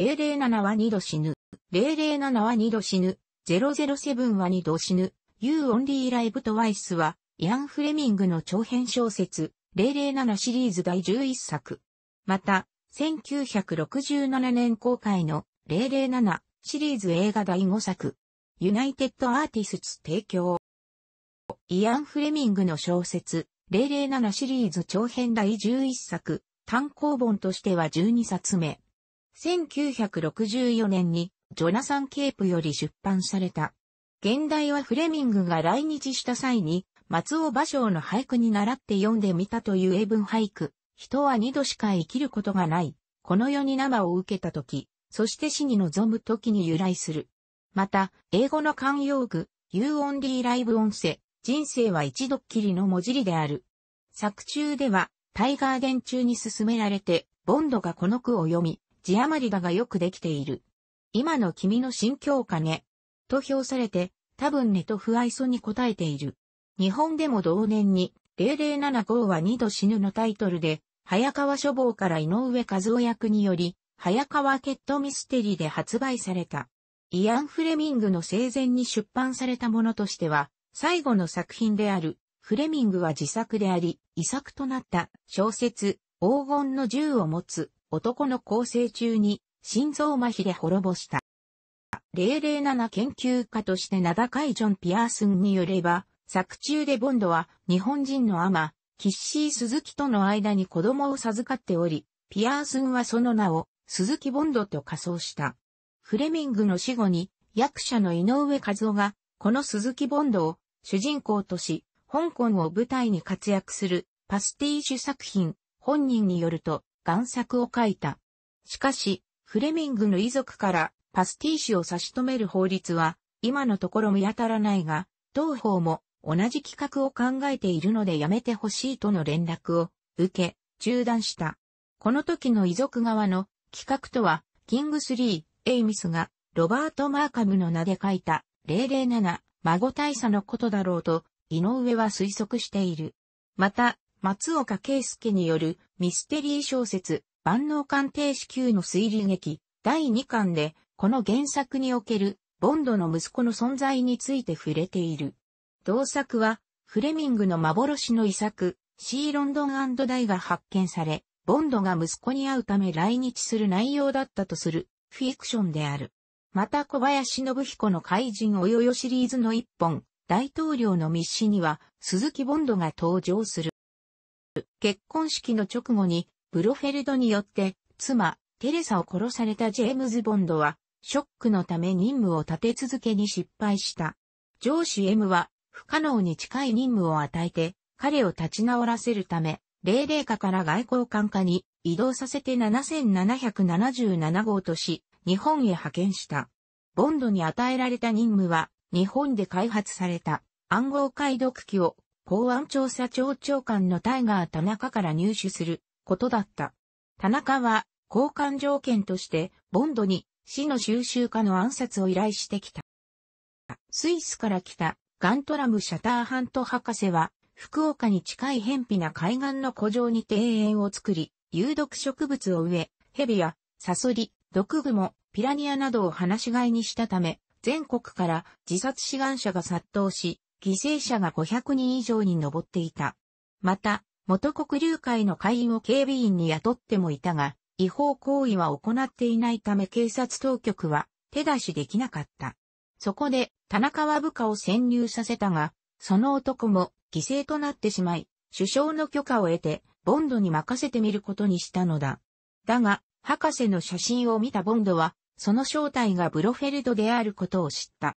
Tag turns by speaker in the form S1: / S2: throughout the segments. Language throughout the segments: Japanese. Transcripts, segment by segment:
S1: 007は2度死ぬ。007は2度死ぬ。007は2度死ぬ。You Only Live Twice は、イアン・フレミングの長編小説、007シリーズ第11作。また、1967年公開の007シリーズ映画第5作。ユナイテッド・アーティスツ提供。イアン・フレミングの小説、007シリーズ長編第11作、単行本としては12冊目。1964年にジョナサン・ケープより出版された。現代はフレミングが来日した際に、松尾芭蕉の俳句に習って読んでみたという英文俳句。人は二度しか生きることがない。この世に生を受けた時、そして死に臨む時に由来する。また、英語の慣用句、You Only Live 音声、人生は一度っきりの文字りである。作中では、タイガーデン中に進められて、ボンドがこの句を読み、字余りだがよくできている。今の君の心境かね。と評されて、多分ねと不愛想に答えている。日本でも同年に、0075は二度死ぬのタイトルで、早川書房から井上和夫役により、早川ケットミステリーで発売された。イアン・フレミングの生前に出版されたものとしては、最後の作品である、フレミングは自作であり、遺作となった小説、黄金の銃を持つ男の構成中に心臓麻痺で滅ぼした。007研究家として名高いジョン・ピアースンによれば、作中でボンドは日本人のアマ、キッシー・鈴木との間に子供を授かっており、ピアースンはその名を鈴木ボンドと仮装した。フレミングの死後に役者の井上和夫がこの鈴木ボンドを主人公とし、香港を舞台に活躍するパスティーシュ作品、本人によると、探索を書いた。しかし、フレミングの遺族からパスティーシュを差し止める法律は今のところ見当たらないが、当方も同じ企画を考えているのでやめてほしいとの連絡を受け、中断した。この時の遺族側の企画とは、キングスリー・エイミスがロバート・マーカムの名で書いた007孫大佐のことだろうと、井上は推測している。また、松岡圭介によるミステリー小説、万能鑑定士級の推理劇、第2巻で、この原作における、ボンドの息子の存在について触れている。同作は、フレミングの幻の遺作、シーロンドンダイが発見され、ボンドが息子に会うため来日する内容だったとする、フィクションである。また小林信彦の怪人およよシリーズの一本、大統領の密使には、鈴木ボンドが登場する。結婚式の直後に、ブロフェルドによって、妻、テレサを殺されたジェームズ・ボンドは、ショックのため任務を立て続けに失敗した。上司 M は、不可能に近い任務を与えて、彼を立ち直らせるため、霊霊下から外交官下に移動させて7777号とし、日本へ派遣した。ボンドに与えられた任務は、日本で開発された暗号解読機を公安調査庁長官のタイガー田中から入手することだった。田中は交換条件としてボンドに死の収集家の暗殺を依頼してきた。スイスから来たガントラム・シャターハント博士は福岡に近い偏僻な海岸の古城に庭園を作り、有毒植物を植え、蛇やサソリ、毒蜘蛛、ピラニアなどを放し飼いにしたため、全国から自殺志願者が殺到し、犠牲者が500人以上に上っていた。また、元国流会の会員を警備員に雇ってもいたが、違法行為は行っていないため警察当局は手出しできなかった。そこで、田中は部下を潜入させたが、その男も犠牲となってしまい、首相の許可を得て、ボンドに任せてみることにしたのだ。だが、博士の写真を見たボンドは、その正体がブロフェルドであることを知った。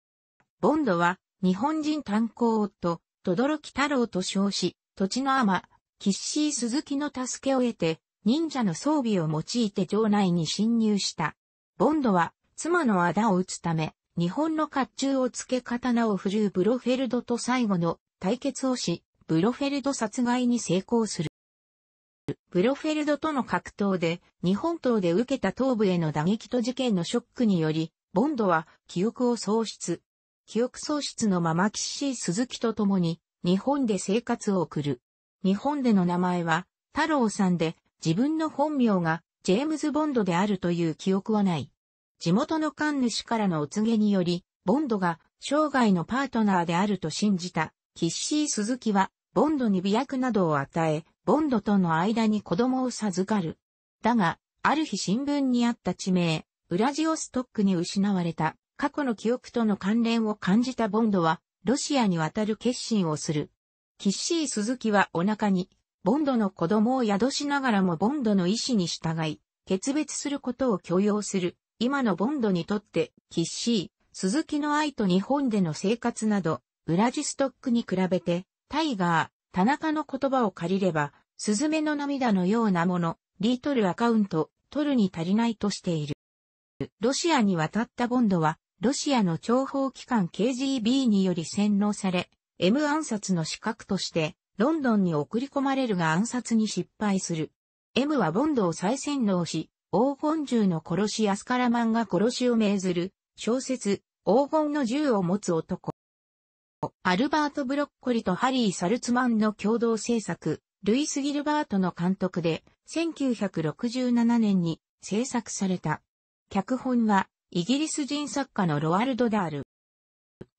S1: ボンドは、日本人炭鉱夫、とどろき太郎と称し、土地の天、キッシー鈴木の助けを得て、忍者の装備を用いて城内に侵入した。ボンドは、妻の仇を撃つため、日本の甲冑をつけ刀を振るうブロフェルドと最後の対決をし、ブロフェルド殺害に成功する。ブロフェルドとの格闘で、日本刀で受けた頭部への打撃と事件のショックにより、ボンドは記憶を喪失。記憶喪失のまま岸鈴木と共に日本で生活を送る。日本での名前は太郎さんで自分の本名がジェームズ・ボンドであるという記憶はない。地元の神主からのお告げにより、ボンドが生涯のパートナーであると信じた岸鈴木はボンドに美薬などを与え、ボンドとの間に子供を授かる。だが、ある日新聞にあった地名、ウラジオストックに失われた過去の記憶との関連を感じたボンドは、ロシアに渡る決心をする。キッシー鈴木はお腹に、ボンドの子供を宿しながらもボンドの意志に従い、決別することを許容する。今のボンドにとって、キッシー、鈴木の愛と日本での生活など、ウラジストックに比べて、タイガー、田中の言葉を借りれば、スズメの涙のようなもの、リートルアカウント、取るに足りないとしている。ロシアに渡ったボンドは、ロシアの諜報機関 KGB により洗脳され、M 暗殺の資格として、ロンドンに送り込まれるが暗殺に失敗する。M はボンドを再洗脳し、黄金銃の殺しアスカラマンが殺しを命ずる、小説、黄金の銃を持つ男。アルバート・ブロッコリとハリー・サルツマンの共同制作、ルイス・ギルバートの監督で、1967年に制作された。脚本は、イギリス人作家のロワルド・ダール。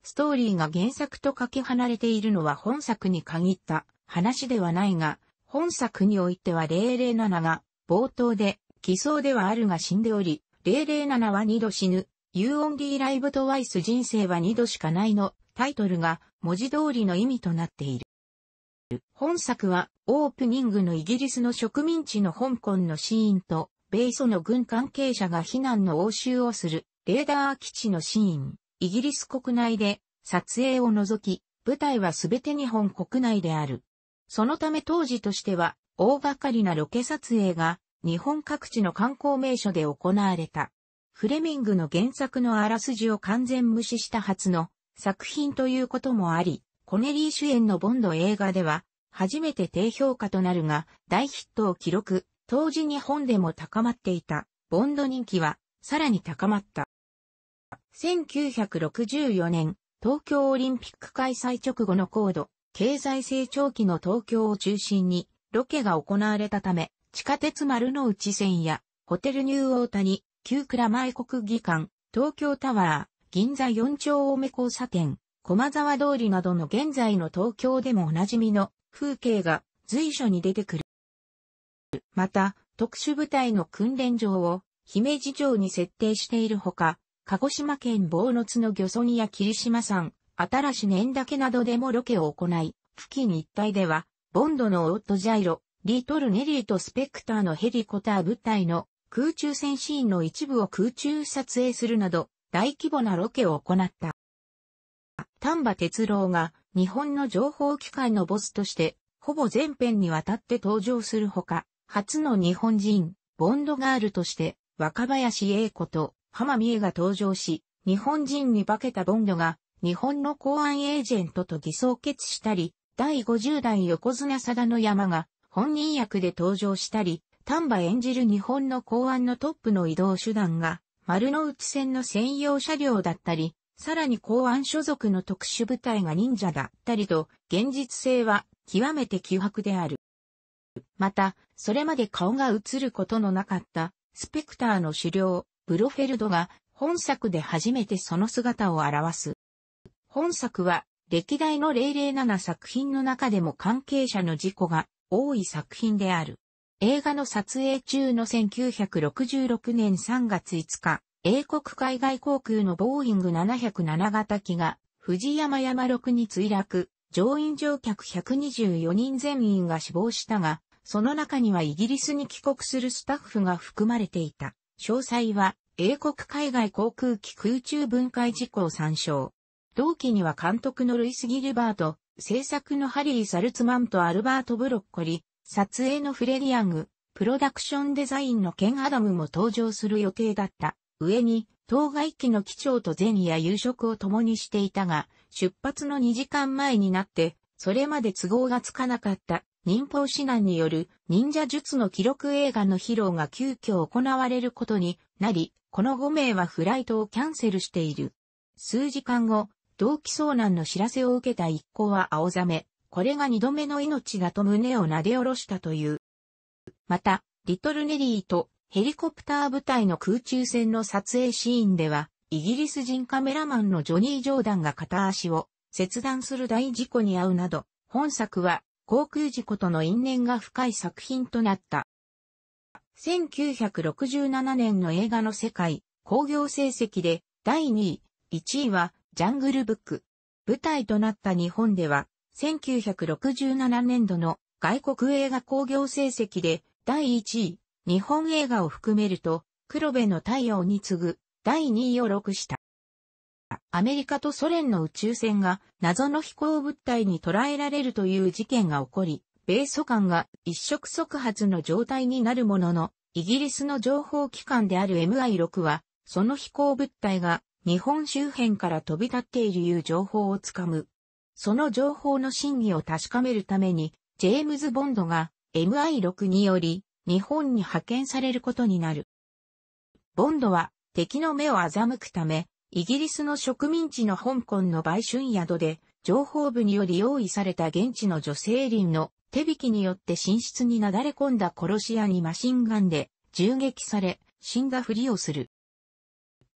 S1: ストーリーが原作とかけ離れているのは本作に限った話ではないが、本作においては007が冒頭で偽装ではあるが死んでおり、007は二度死ぬ、You Only Live Twice 人生は二度しかないのタイトルが文字通りの意味となっている。本作はオープニングのイギリスの植民地の香港のシーンと米ソの軍関係者が避難の応酬をするレーダー基地のシーン、イギリス国内で撮影を除き、舞台はすべて日本国内である。そのため当時としては大掛かりなロケ撮影が日本各地の観光名所で行われた。フレミングの原作のあらすじを完全無視した初の作品ということもあり、コネリー主演のボンド映画では初めて低評価となるが大ヒットを記録、当時日本でも高まっていたボンド人気はさらに高まった。1964年、東京オリンピック開催直後の高度、経済成長期の東京を中心にロケが行われたため、地下鉄丸の内線やホテルニューオータニ、旧倉前国技館、東京タワー、銀座4丁目交差点、駒沢通りなどの現在の東京でもおなじみの風景が随所に出てくる。また、特殊部隊の訓練場を姫路城に設定しているほか、鹿児島県坊津の漁村や霧島山、新し年岳などでもロケを行い、付近一帯では、ボンドのオットジャイロ、リトルネリーとスペクターのヘリコター部隊の空中戦シーンの一部を空中撮影するなど、大規模なロケを行った。丹波哲郎が日本の情報機関のボスとして、ほぼ全編にわたって登場するほか、初の日本人、ボンドガールとして、若林英子と浜美恵が登場し、日本人に化けたボンドが、日本の公安エージェントと偽装決したり、第50代横綱貞の山が本人役で登場したり、丹波演じる日本の公安のトップの移動手段が丸の内線の専用車両だったり、さらに公安所属の特殊部隊が忍者だったりと、現実性は極めて希薄である。また、それまで顔が映ることのなかった、スペクターの狩猟、ブロフェルドが、本作で初めてその姿を表す。本作は、歴代の007作品の中でも関係者の事故が多い作品である。映画の撮影中の1966年3月5日、英国海外航空のボーイング707型機が、藤山山6に墜落、乗員乗客124人全員が死亡したが、その中にはイギリスに帰国するスタッフが含まれていた。詳細は、英国海外航空機空中分解事故を参照。同期には監督のルイス・ギルバート、制作のハリー・サルツマンとアルバート・ブロッコリ、撮影のフレディアング、プロダクションデザインのケン・アダムも登場する予定だった。上に、当該機の機長と前夜夕食を共にしていたが、出発の2時間前になって、それまで都合がつかなかった忍法指南による忍者術の記録映画の披露が急遽行われることになり、この5名はフライトをキャンセルしている。数時間後、同期遭難の知らせを受けた一行は青ざめ、これが二度目の命だと胸を撫で下ろしたという。また、リトルネリーとヘリコプター部隊の空中戦の撮影シーンでは、イギリス人カメラマンのジョニー・ジョーダンが片足を切断する大事故に遭うなど、本作は航空事故との因縁が深い作品となった。1967年の映画の世界、興行成績で第2位、1位はジャングルブック。舞台となった日本では、1967年度の外国映画興行成績で第1位、日本映画を含めると、黒部の太陽に次ぐ第2位を録した。アメリカとソ連の宇宙船が謎の飛行物体に捉えられるという事件が起こり、米ソ間が一触即発の状態になるものの、イギリスの情報機関である MI6 は、その飛行物体が日本周辺から飛び立っているいう情報をつかむ。その情報の真偽を確かめるために、ジェームズ・ボンドが MI6 により日本に派遣されることになる。ボンドは敵の目を欺くため、イギリスの植民地の香港の売春宿で、情報部により用意された現地の女性林の手引きによって寝室になだれ込んだ殺し屋にマシンガンで銃撃され、死んだふりをする。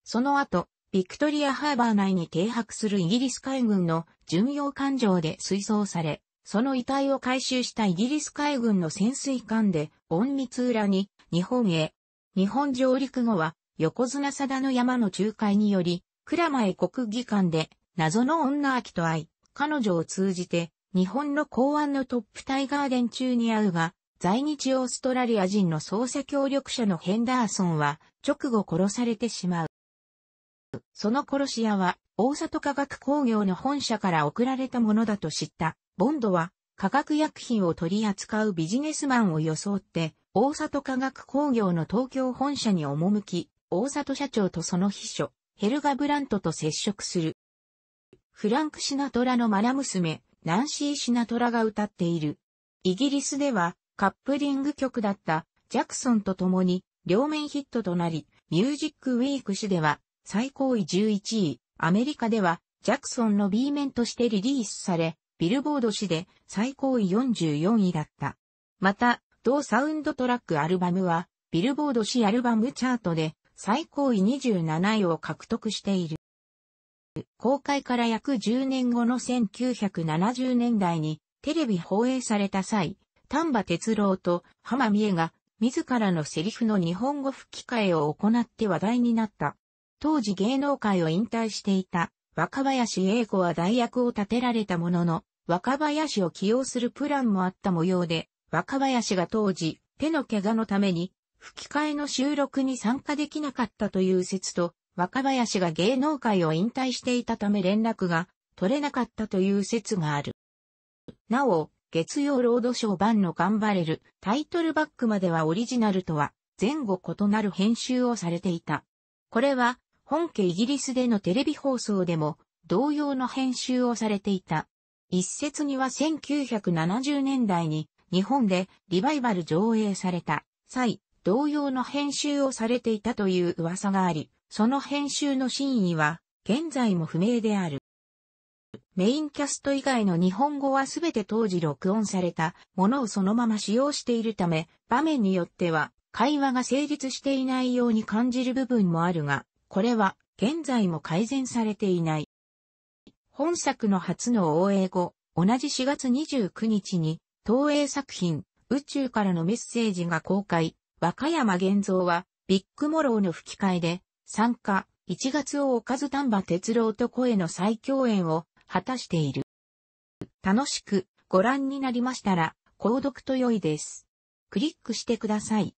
S1: その後、ビクトリアハーバー内に停泊するイギリス海軍の巡洋艦上で水槽され、その遺体を回収したイギリス海軍の潜水艦で、隠密裏に日本へ。日本上陸後は横綱貞の山の仲介により、倉前国技館で、謎の女秋と会い、彼女を通じて、日本の公安のトップタイガーデン中に会うが、在日オーストラリア人の捜査協力者のヘンダーソンは、直後殺されてしまう。その殺し屋は、大里科学工業の本社から送られたものだと知った。ボンドは、化学薬品を取り扱うビジネスマンを装って、大里科学工業の東京本社に赴き、大里社長とその秘書、ヘルガ・ブラントと接触する。フランク・シナトラのマナ娘、ナンシー・シナトラが歌っている。イギリスではカップリング曲だったジャクソンと共に両面ヒットとなり、ミュージックウィーク誌では最高位11位、アメリカではジャクソンの B 面としてリリースされ、ビルボード誌で最高位44位だった。また、同サウンドトラックアルバムは、ビルボード誌アルバムチャートで最高位27位を獲得している。公開から約10年後の1970年代にテレビ放映された際、丹波哲郎と浜美恵が自らのセリフの日本語吹き替えを行って話題になった。当時芸能界を引退していた若林英子は代役を立てられたものの、若林を起用するプランもあった模様で、若林が当時手の怪我のために吹き替えの収録に参加できなかったという説と、若林が芸能界を引退していたため連絡が取れなかったという説がある。なお、月曜ロードショー版の頑張れるタイトルバックまではオリジナルとは前後異なる編集をされていた。これは本家イギリスでのテレビ放送でも同様の編集をされていた。一説には1970年代に日本でリバイバル上映された際、同様の編集をされていたという噂があり、その編集の真意は現在も不明である。メインキャスト以外の日本語はすべて当時録音されたものをそのまま使用しているため、場面によっては会話が成立していないように感じる部分もあるが、これは現在も改善されていない。本作の初の応援後、同じ4月29日に、東映作品、宇宙からのメッセージが公開、若山玄三は、ビッグモローの吹き替えで、参加、1月をおかず丹波哲郎と声の再共演を果たしている。楽しくご覧になりましたら、購読と良いです。クリックしてください。